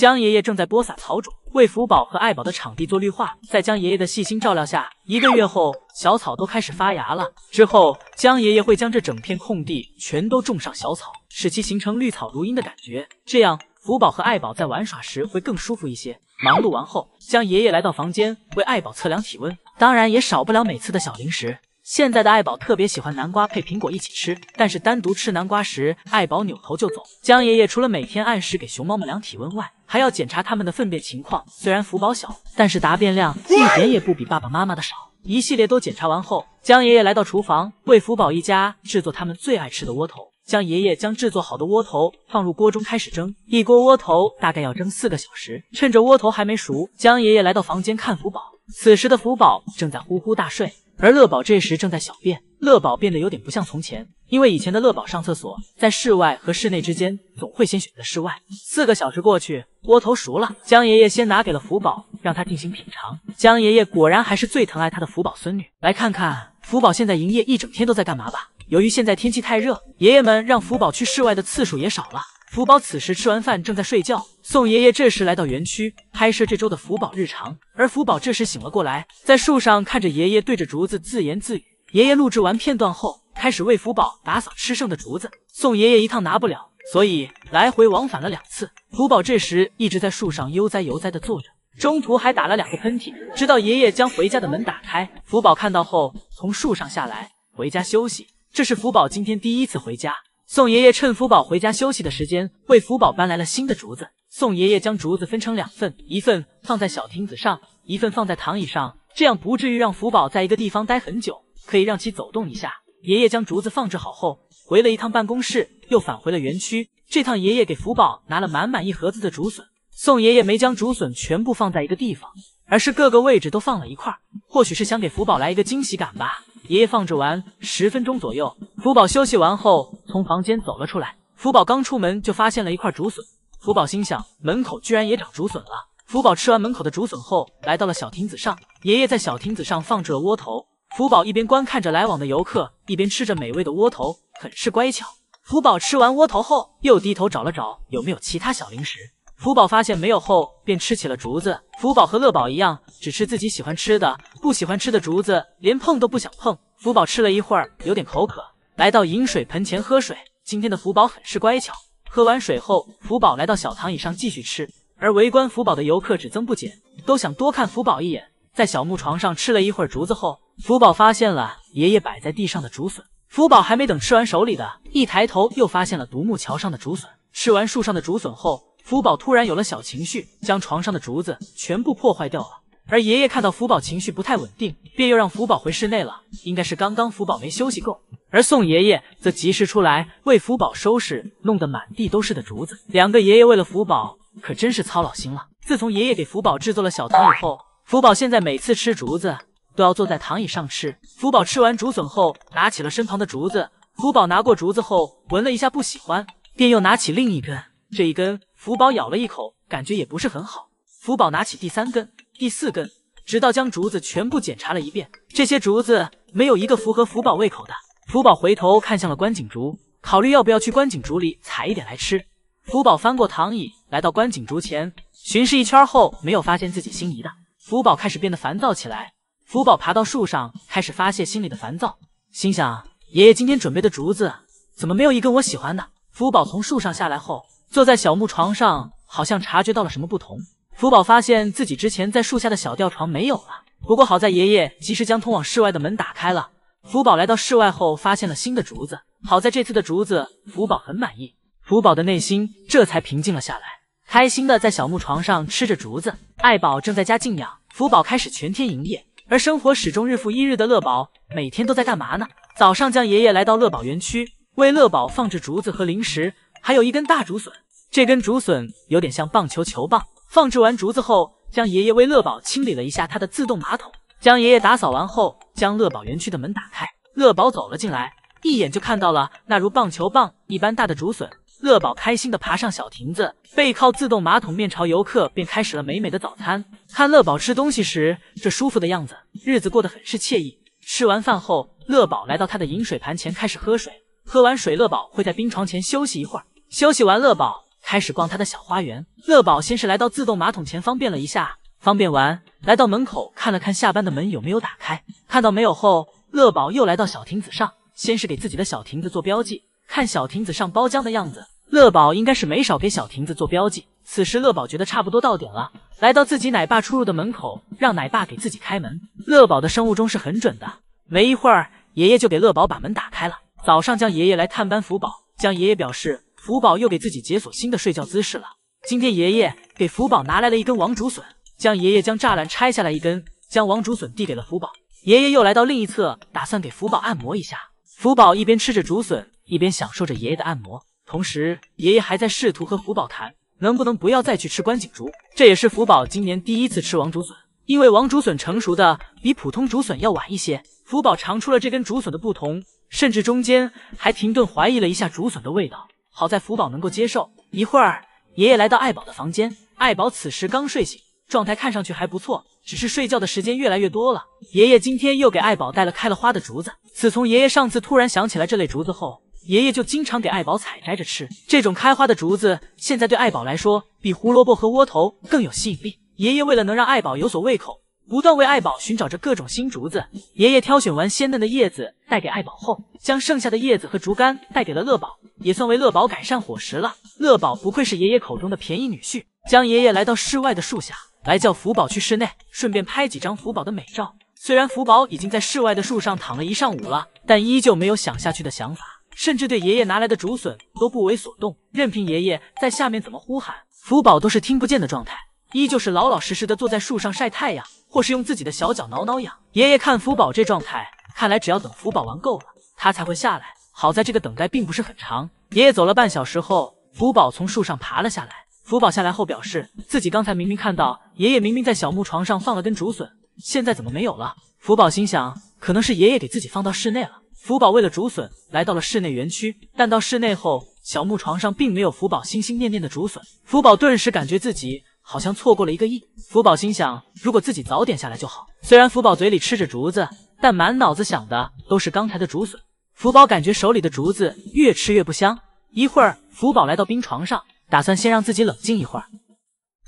江爷爷正在播撒草种，为福宝和爱宝的场地做绿化。在江爷爷的细心照料下，一个月后，小草都开始发芽了。之后，江爷爷会将这整片空地全都种上小草，使其形成绿草如茵的感觉。这样，福宝和爱宝在玩耍时会更舒服一些。忙碌完后，江爷爷来到房间为爱宝测量体温，当然也少不了每次的小零食。现在的爱宝特别喜欢南瓜配苹果一起吃，但是单独吃南瓜时，爱宝扭头就走。江爷爷除了每天按时给熊猫们量体温外，还要检查他们的粪便情况。虽然福宝小，但是答辩量一点也不比爸爸妈妈的少。一系列都检查完后，江爷爷来到厨房，为福宝一家制作他们最爱吃的窝头。江爷爷将制作好的窝头放入锅中开始蒸，一锅窝头大概要蒸四个小时。趁着窝头还没熟，江爷爷来到房间看福宝。此时的福宝正在呼呼大睡，而乐宝这时正在小便。乐宝变得有点不像从前，因为以前的乐宝上厕所在室外和室内之间，总会先选择室外。四个小时过去，窝头熟了，江爷爷先拿给了福宝，让他进行品尝。江爷爷果然还是最疼爱他的福宝孙女。来看看福宝现在营业一整天都在干嘛吧。由于现在天气太热，爷爷们让福宝去室外的次数也少了。福宝此时吃完饭正在睡觉。宋爷爷这时来到园区拍摄这周的福宝日常，而福宝这时醒了过来，在树上看着爷爷，对着竹子自言自语。爷爷录制完片段后，开始为福宝打扫吃剩的竹子。送爷爷一趟拿不了，所以来回往返了两次。福宝这时一直在树上悠哉悠哉的坐着，中途还打了两个喷嚏，直到爷爷将回家的门打开。福宝看到后，从树上下来回家休息。这是福宝今天第一次回家。宋爷爷趁福宝回家休息的时间，为福宝搬来了新的竹子。宋爷爷将竹子分成两份，一份放在小亭子上，一份放在躺椅上，这样不至于让福宝在一个地方待很久。可以让其走动一下。爷爷将竹子放置好后，回了一趟办公室，又返回了园区。这趟爷爷给福宝拿了满满一盒子的竹笋。宋爷爷没将竹笋全部放在一个地方，而是各个位置都放了一块，或许是想给福宝来一个惊喜感吧。爷爷放置完，十分钟左右，福宝休息完后从房间走了出来。福宝刚出门就发现了一块竹笋，福宝心想门口居然也长竹笋了。福宝吃完门口的竹笋后，来到了小亭子上。爷爷在小亭子上放置了窝头。福宝一边观看着来往的游客，一边吃着美味的窝头，很是乖巧。福宝吃完窝头后，又低头找了找有没有其他小零食。福宝发现没有后，便吃起了竹子。福宝和乐宝一样，只吃自己喜欢吃的，不喜欢吃的竹子连碰都不想碰。福宝吃了一会儿，有点口渴，来到饮水盆前喝水。今天的福宝很是乖巧。喝完水后，福宝来到小躺椅上继续吃。而围观福宝的游客只增不减，都想多看福宝一眼。在小木床上吃了一会儿竹子后，福宝发现了爷爷摆在地上的竹笋，福宝还没等吃完手里的一抬头，又发现了独木桥上的竹笋。吃完树上的竹笋后，福宝突然有了小情绪，将床上的竹子全部破坏掉了。而爷爷看到福宝情绪不太稳定，便又让福宝回室内了，应该是刚刚福宝没休息够。而宋爷爷则及时出来为福宝收拾弄得满地都是的竹子。两个爷爷为了福宝可真是操老心了。自从爷爷给福宝制作了小糖以后，福宝现在每次吃竹子。都要坐在躺椅上吃。福宝吃完竹笋后，拿起了身旁的竹子。福宝拿过竹子后，闻了一下，不喜欢，便又拿起另一根。这一根，福宝咬了一口，感觉也不是很好。福宝拿起第三根、第四根，直到将竹子全部检查了一遍，这些竹子没有一个符合福宝胃口的。福宝回头看向了观景竹，考虑要不要去观景竹里采一点来吃。福宝翻过躺椅，来到观景竹前，巡视一圈后，没有发现自己心仪的。福宝开始变得烦躁起来。福宝爬到树上，开始发泄心里的烦躁，心想：爷爷今天准备的竹子怎么没有一根我喜欢的？福宝从树上下来后，坐在小木床上，好像察觉到了什么不同。福宝发现自己之前在树下的小吊床没有了，不过好在爷爷及时将通往室外的门打开了。福宝来到室外后，发现了新的竹子，好在这次的竹子福宝很满意，福宝的内心这才平静了下来，开心的在小木床上吃着竹子。爱宝正在家静养，福宝开始全天营业。而生活始终日复一日的乐宝，每天都在干嘛呢？早上，将爷爷来到乐宝园区，为乐宝放置竹子和零食，还有一根大竹笋。这根竹笋有点像棒球球棒。放置完竹子后，将爷爷为乐宝清理了一下他的自动马桶。将爷爷打扫完后，将乐宝园区的门打开，乐宝走了进来，一眼就看到了那如棒球棒一般大的竹笋。乐宝开心的爬上小亭子，背靠自动马桶，面朝游客，便开始了美美的早餐。看乐宝吃东西时，这舒服的样子，日子过得很是惬意。吃完饭后，乐宝来到他的饮水盘前开始喝水。喝完水，乐宝会在冰床前休息一会儿。休息完，乐宝开始逛他的小花园。乐宝先是来到自动马桶前方便了一下，方便完，来到门口看了看下班的门有没有打开。看到没有后，乐宝又来到小亭子上，先是给自己的小亭子做标记。看小亭子上包浆的样子，乐宝应该是没少给小亭子做标记。此时乐宝觉得差不多到点了，来到自己奶爸出入的门口，让奶爸给自己开门。乐宝的生物钟是很准的，没一会儿，爷爷就给乐宝把门打开了。早上江爷爷来探班福宝，江爷爷表示福宝又给自己解锁新的睡觉姿势了。今天爷爷给福宝拿来了一根王竹笋，江爷爷将栅栏拆下来一根，将王竹笋递给了福宝。爷爷又来到另一侧，打算给福宝按摩一下。福宝一边吃着竹笋。一边享受着爷爷的按摩，同时爷爷还在试图和福宝谈能不能不要再去吃观景竹。这也是福宝今年第一次吃王竹笋，因为王竹笋成熟的比普通竹笋要晚一些。福宝尝出了这根竹笋的不同，甚至中间还停顿怀疑了一下竹笋的味道。好在福宝能够接受。一会儿，爷爷来到爱宝的房间，爱宝此时刚睡醒，状态看上去还不错，只是睡觉的时间越来越多了。爷爷今天又给爱宝带了开了花的竹子。自从爷爷上次突然想起来这类竹子后，爷爷就经常给爱宝采摘着吃这种开花的竹子，现在对爱宝来说比胡萝卜和窝头更有吸引力。爷爷为了能让爱宝有所胃口，不断为爱宝寻找着各种新竹子。爷爷挑选完鲜嫩的叶子带给爱宝后，将剩下的叶子和竹竿带给了乐宝，也算为乐宝改善伙食了。乐宝不愧是爷爷口中的便宜女婿。将爷爷来到室外的树下，来叫福宝去室内，顺便拍几张福宝的美照。虽然福宝已经在室外的树上躺了一上午了，但依旧没有想下去的想法。甚至对爷爷拿来的竹笋都不为所动，任凭爷爷在下面怎么呼喊，福宝都是听不见的状态，依旧是老老实实的坐在树上晒太阳，或是用自己的小脚挠挠痒。爷爷看福宝这状态，看来只要等福宝玩够了，他才会下来。好在这个等待并不是很长，爷爷走了半小时后，福宝从树上爬了下来。福宝下来后表示，自己刚才明明看到爷爷明明在小木床上放了根竹笋，现在怎么没有了？福宝心想，可能是爷爷给自己放到室内了。福宝为了竹笋来到了室内园区，但到室内后，小木床上并没有福宝心心念念的竹笋。福宝顿时感觉自己好像错过了一个亿。福宝心想，如果自己早点下来就好。虽然福宝嘴里吃着竹子，但满脑子想的都是刚才的竹笋。福宝感觉手里的竹子越吃越不香。一会儿，福宝来到冰床上，打算先让自己冷静一会儿。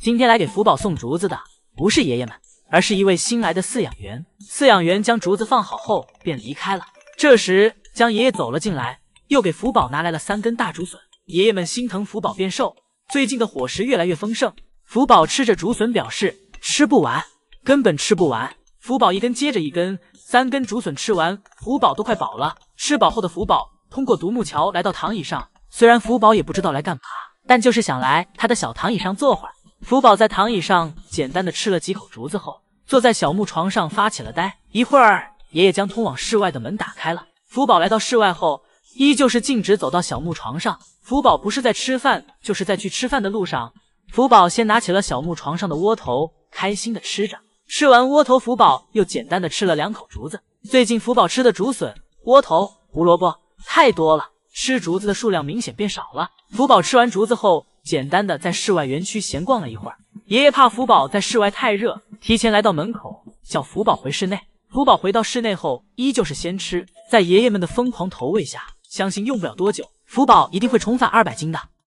今天来给福宝送竹子的不是爷爷们，而是一位新来的饲养员。饲养员将竹子放好后便离开了。这时，江爷爷走了进来，又给福宝拿来了三根大竹笋。爷爷们心疼福宝变瘦，最近的伙食越来越丰盛。福宝吃着竹笋，表示吃不完，根本吃不完。福宝一根接着一根，三根竹笋吃完，福宝都快饱了。吃饱后的福宝通过独木桥来到躺椅上，虽然福宝也不知道来干嘛，但就是想来他的小躺椅上坐会儿。福宝在躺椅上简单的吃了几口竹子后，坐在小木床上发起了呆，一会儿。爷爷将通往室外的门打开了。福宝来到室外后，依旧是径直走到小木床上。福宝不是在吃饭，就是在去吃饭的路上。福宝先拿起了小木床上的窝头，开心的吃着。吃完窝头，福宝又简单的吃了两口竹子。最近福宝吃的竹笋、窝头、胡萝卜太多了，吃竹子的数量明显变少了。福宝吃完竹子后，简单的在室外园区闲逛了一会儿。爷爷怕福宝在室外太热，提前来到门口叫福宝回室内。福宝回到室内后，依旧是先吃。在爷爷们的疯狂投喂下，相信用不了多久，福宝一定会重返二百斤的。